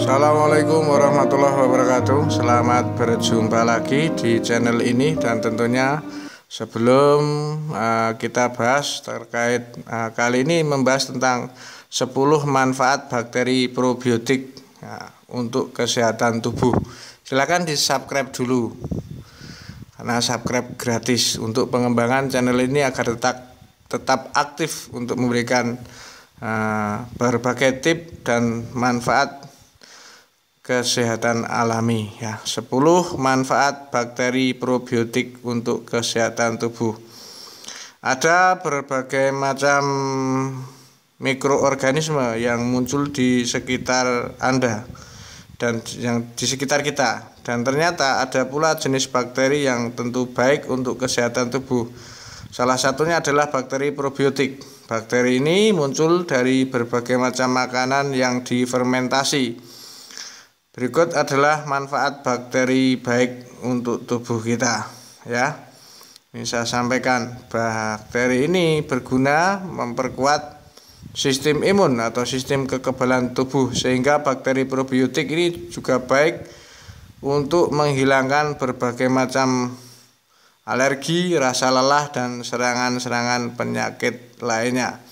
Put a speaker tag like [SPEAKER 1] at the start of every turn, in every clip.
[SPEAKER 1] Assalamualaikum warahmatullahi wabarakatuh Selamat berjumpa lagi di channel ini Dan tentunya sebelum uh, kita bahas terkait uh, Kali ini membahas tentang 10 manfaat bakteri probiotik ya, Untuk kesehatan tubuh Silahkan di subscribe dulu Karena subscribe gratis Untuk pengembangan channel ini agar tetap, tetap aktif Untuk memberikan uh, berbagai tip dan manfaat kesehatan alami ya. 10 manfaat bakteri probiotik untuk kesehatan tubuh. Ada berbagai macam mikroorganisme yang muncul di sekitar Anda dan yang di sekitar kita. Dan ternyata ada pula jenis bakteri yang tentu baik untuk kesehatan tubuh. Salah satunya adalah bakteri probiotik. Bakteri ini muncul dari berbagai macam makanan yang difermentasi Berikut adalah manfaat bakteri baik untuk tubuh kita ya. Ini saya sampaikan bakteri ini berguna memperkuat sistem imun atau sistem kekebalan tubuh sehingga bakteri probiotik ini juga baik untuk menghilangkan berbagai macam alergi, rasa lelah dan serangan-serangan penyakit lainnya.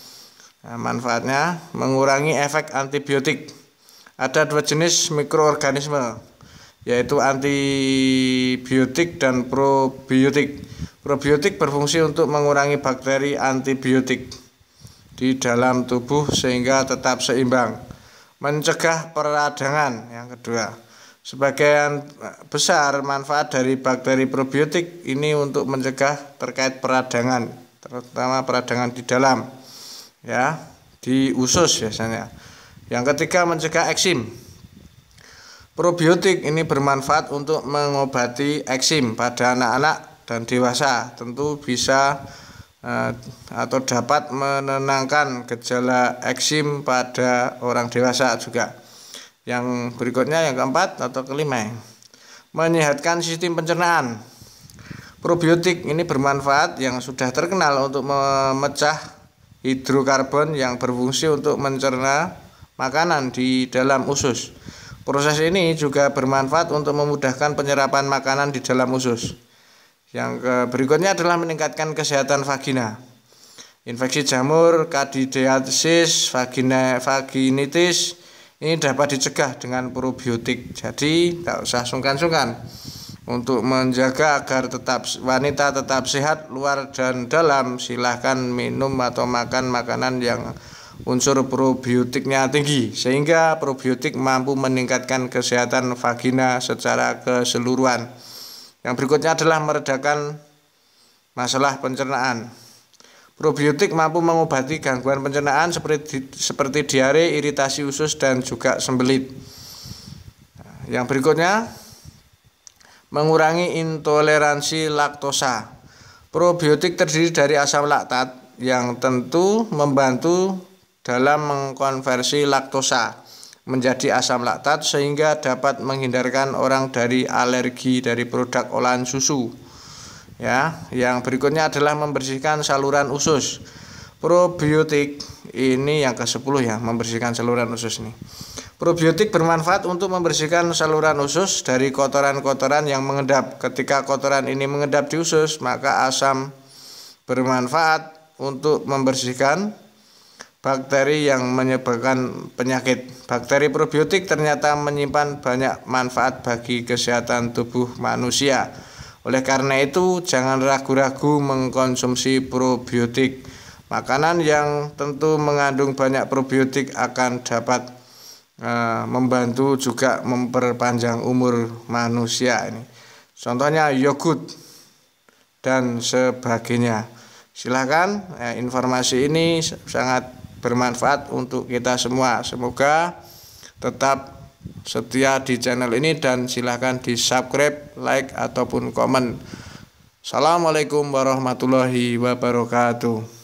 [SPEAKER 1] Nah, manfaatnya mengurangi efek antibiotik ada dua jenis mikroorganisme yaitu antibiotik dan probiotik. Probiotik berfungsi untuk mengurangi bakteri antibiotik di dalam tubuh sehingga tetap seimbang. Mencegah peradangan yang kedua. Sebagian besar manfaat dari bakteri probiotik ini untuk mencegah terkait peradangan, terutama peradangan di dalam ya, di usus biasanya. Yang ketiga mencegah eksim. Probiotik ini bermanfaat untuk mengobati eksim pada anak-anak dan dewasa. Tentu bisa eh, atau dapat menenangkan gejala eksim pada orang dewasa juga. Yang berikutnya yang keempat atau kelima, menyehatkan sistem pencernaan. Probiotik ini bermanfaat yang sudah terkenal untuk memecah hidrokarbon yang berfungsi untuk mencerna makanan di dalam usus. Proses ini juga bermanfaat untuk memudahkan penyerapan makanan di dalam usus. Yang berikutnya adalah meningkatkan kesehatan vagina. Infeksi jamur, kadidiasis, vagina, vaginitis ini dapat dicegah dengan probiotik. Jadi, tidak usah sungkan-sungkan untuk menjaga agar tetap wanita tetap sehat luar dan dalam silahkan minum atau makan makanan yang unsur probiotiknya tinggi sehingga probiotik mampu meningkatkan kesehatan vagina secara keseluruhan. Yang berikutnya adalah meredakan masalah pencernaan. Probiotik mampu mengobati gangguan pencernaan seperti seperti diare, iritasi usus dan juga sembelit. Yang berikutnya mengurangi intoleransi laktosa. Probiotik terdiri dari asam laktat yang tentu membantu dalam mengkonversi laktosa menjadi asam laktat sehingga dapat menghindarkan orang dari alergi dari produk olahan susu. Ya, yang berikutnya adalah membersihkan saluran usus. Probiotik ini yang ke-10 ya, membersihkan saluran usus ini. Probiotik bermanfaat untuk membersihkan saluran usus dari kotoran-kotoran yang mengendap. Ketika kotoran ini mengendap di usus, maka asam bermanfaat untuk membersihkan bakteri yang menyebabkan penyakit. Bakteri probiotik ternyata menyimpan banyak manfaat bagi kesehatan tubuh manusia. Oleh karena itu, jangan ragu-ragu mengkonsumsi probiotik. Makanan yang tentu mengandung banyak probiotik akan dapat e, membantu juga memperpanjang umur manusia ini. Contohnya yogurt dan sebagainya. Silakan eh, informasi ini sangat bermanfaat untuk kita semua. Semoga tetap setia di channel ini dan silahkan di subscribe, like, ataupun komen. Assalamualaikum warahmatullahi wabarakatuh.